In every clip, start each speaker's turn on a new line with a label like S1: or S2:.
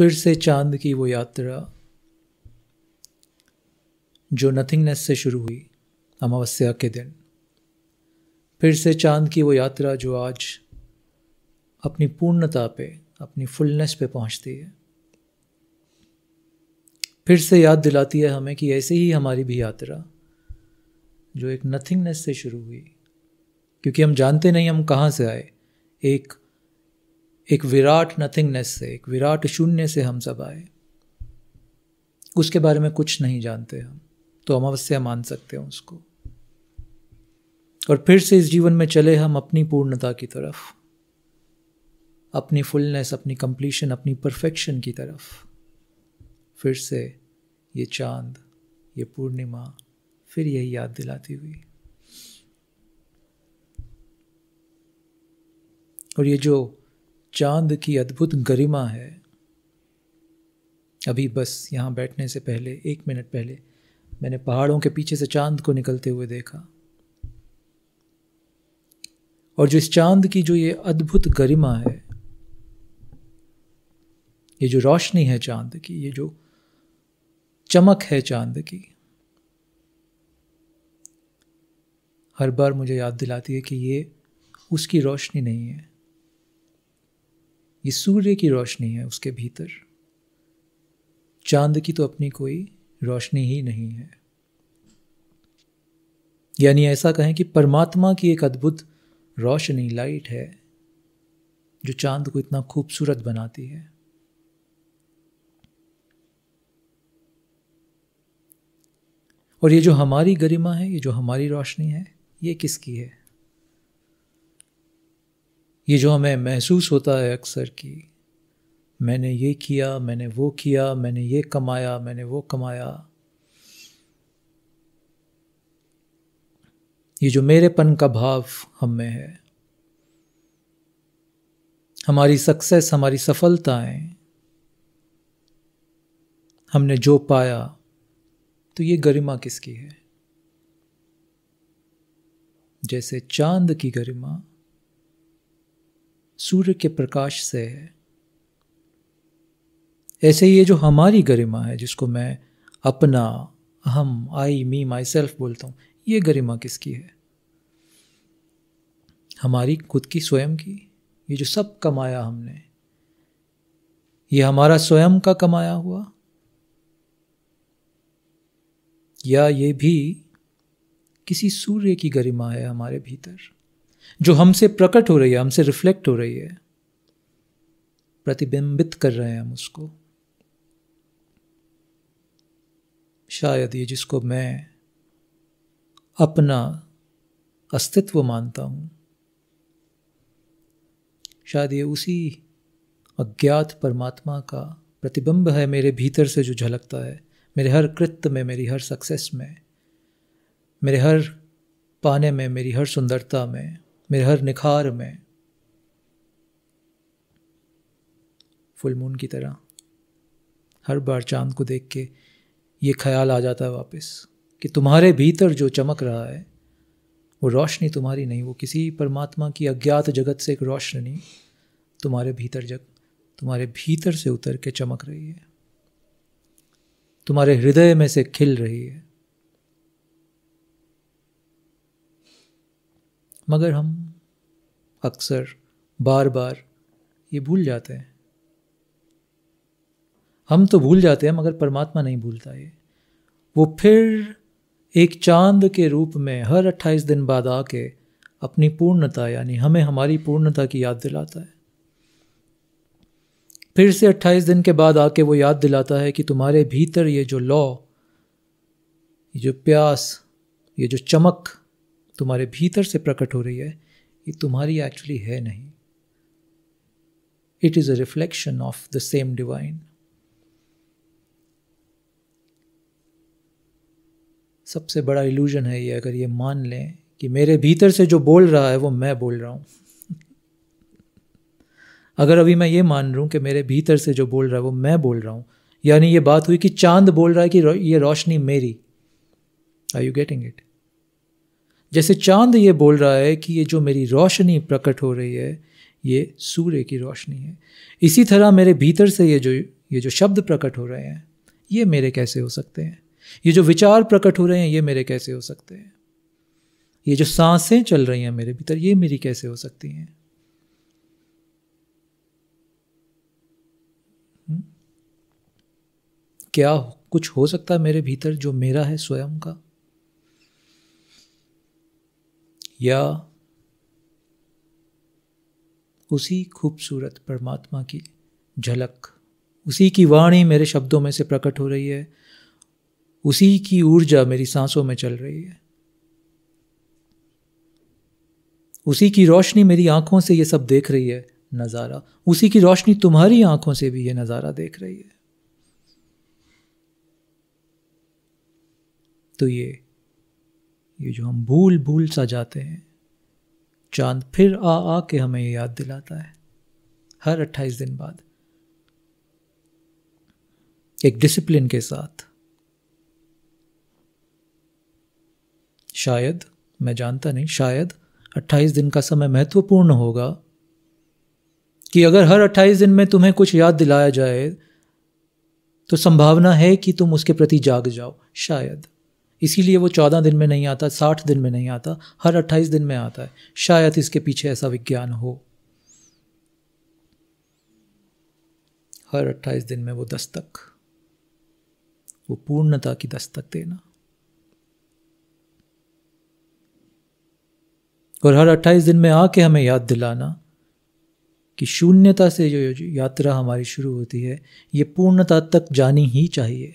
S1: फिर से चांद की वो यात्रा जो नथिंगनेस से शुरू हुई अमावस्या के दिन फिर से चांद की वो यात्रा जो आज अपनी पूर्णता पे अपनी फुलनेस पे पहुंचती है फिर से याद दिलाती है हमें कि ऐसे ही हमारी भी यात्रा जो एक नथिंगनेस से शुरू हुई क्योंकि हम जानते नहीं हम कहाँ से आए एक एक विराट नथिंगनेस से एक विराट शून्य से हम सब आए उसके बारे में कुछ नहीं जानते हम तो हम अवश्य मान सकते हैं उसको और फिर से इस जीवन में चले हम अपनी पूर्णता की तरफ अपनी फुलनेस अपनी कंप्लीशन अपनी परफेक्शन की तरफ फिर से ये चांद ये पूर्णिमा फिर यही याद दिलाती हुई और ये जो चांद की अद्भुत गरिमा है अभी बस यहाँ बैठने से पहले एक मिनट पहले मैंने पहाड़ों के पीछे से चांद को निकलते हुए देखा और जो इस चांद की जो ये अद्भुत गरिमा है ये जो रोशनी है चांद की ये जो चमक है चांद की हर बार मुझे याद दिलाती है कि ये उसकी रोशनी नहीं है ये सूर्य की रोशनी है उसके भीतर चांद की तो अपनी कोई रोशनी ही नहीं है यानी ऐसा कहें कि परमात्मा की एक अद्भुत रोशनी लाइट है जो चांद को इतना खूबसूरत बनाती है और ये जो हमारी गरिमा है ये जो हमारी रोशनी है ये किसकी है ये जो हमें महसूस होता है अक्सर कि मैंने ये किया मैंने वो किया मैंने ये कमाया मैंने वो कमाया ये जो मेरेपन का भाव हम में है हमारी सक्सेस हमारी सफलताएं हमने जो पाया तो ये गरिमा किसकी है जैसे चांद की गरिमा सूर्य के प्रकाश से है ऐसे ये जो हमारी गरिमा है जिसको मैं अपना हम आई मी माई सेल्फ बोलता हूँ ये गरिमा किसकी है हमारी खुद की स्वयं की ये जो सब कमाया हमने ये हमारा स्वयं का कमाया हुआ या ये भी किसी सूर्य की गरिमा है हमारे भीतर जो हमसे प्रकट हो रही है हमसे रिफ्लेक्ट हो रही है प्रतिबिंबित कर रहे हैं हम उसको शायद ये जिसको मैं अपना अस्तित्व मानता हूं शायद ये उसी अज्ञात परमात्मा का प्रतिबिंब है मेरे भीतर से जो झलकता है मेरे हर कृत्य में मेरी हर सक्सेस में मेरे हर पाने में मेरी हर सुंदरता में मेरे हर निखार में फुल मून की तरह हर बार चांद को देख के ये ख्याल आ जाता है वापस कि तुम्हारे भीतर जो चमक रहा है वो रोशनी तुम्हारी नहीं वो किसी परमात्मा की अज्ञात जगत से एक रोशनी तुम्हारे भीतर जग तुम्हारे भीतर से उतर के चमक रही है तुम्हारे हृदय में से खिल रही है मगर हम अक्सर बार बार ये भूल जाते हैं हम तो भूल जाते हैं मगर परमात्मा नहीं भूलता ये वो फिर एक चांद के रूप में हर 28 दिन बाद आके अपनी पूर्णता यानी हमें हमारी पूर्णता की याद दिलाता है फिर से 28 दिन के बाद आके वो याद दिलाता है कि तुम्हारे भीतर ये जो लौ ये जो प्यास ये जो चमक तुम्हारे भीतर से प्रकट हो रही है ये तुम्हारी एक्चुअली है नहीं it is a reflection of the same divine सबसे बड़ा इल्यूजन है ये अगर ये मान लें कि मेरे भीतर से जो बोल रहा है वो मैं बोल रहा हूं अगर अभी मैं ये मान रहा हूं कि मेरे भीतर से जो बोल रहा है वो मैं बोल रहा हूं यानी ये बात हुई कि चांद बोल रहा है कि ये रोशनी मेरी आर यू गेटिंग इट जैसे चांद ये बोल रहा है कि ये जो मेरी रोशनी प्रकट हो रही है ये सूर्य की रोशनी है इसी तरह मेरे भीतर से ये जो ये जो शब्द प्रकट हो रहे हैं ये मेरे कैसे हो सकते हैं ये जो विचार प्रकट हो रहे हैं ये मेरे कैसे हो सकते हैं ये जो सांसें चल रही हैं मेरे भीतर ये मेरी कैसे हो सकती हैं हम्म? क्या कुछ हो सकता है मेरे भीतर जो मेरा है स्वयं का या उसी खूबसूरत परमात्मा की झलक उसी की वाणी मेरे शब्दों में से प्रकट हो रही है उसी की ऊर्जा मेरी सांसों में चल रही है उसी की रोशनी मेरी आंखों से ये सब देख रही है नज़ारा उसी की रोशनी तुम्हारी आंखों से भी ये नज़ारा देख रही है तो ये ये जो हम भूल भूल सा जाते हैं चांद फिर आ आ के हमें ये याद दिलाता है हर अट्ठाईस दिन बाद एक डिसिप्लिन के साथ शायद मैं जानता नहीं शायद अट्ठाईस दिन का समय महत्वपूर्ण होगा कि अगर हर अट्ठाईस दिन में तुम्हें कुछ याद दिलाया जाए तो संभावना है कि तुम उसके प्रति जाग जाओ शायद इसीलिए वो चौदह दिन में नहीं आता साठ दिन में नहीं आता हर अट्ठाईस दिन में आता है शायद इसके पीछे ऐसा विज्ञान हो हर अट्ठाईस दिन में वो दस्तक वो पूर्णता की दस्तक देना और हर अट्ठाईस दिन में आके हमें याद दिलाना कि शून्यता से जो यात्रा हमारी शुरू होती है ये पूर्णता तक जानी ही चाहिए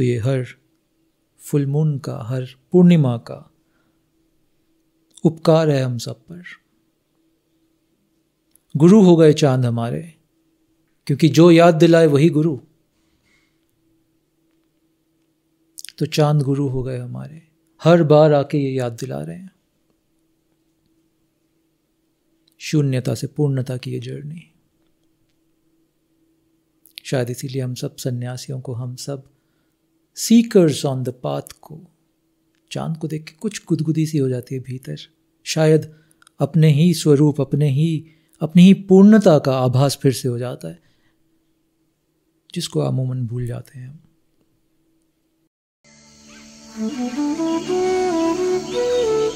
S1: तो ये हर फुल मून का हर पूर्णिमा का उपकार है हम सब पर गुरु हो गए चांद हमारे क्योंकि जो याद दिलाए वही गुरु तो चांद गुरु हो गए हमारे हर बार आके ये याद दिला रहे हैं शून्यता से पूर्णता की ये जर्नी शायद इसीलिए हम सब सन्यासियों को हम सब सीकर्स ऑन द पाथ को चांद को देख के कुछ गुदगुदी सी हो जाती है भीतर शायद अपने ही स्वरूप अपने ही अपनी ही पूर्णता का आभास फिर से हो जाता है जिसको अमूमन भूल जाते हैं हम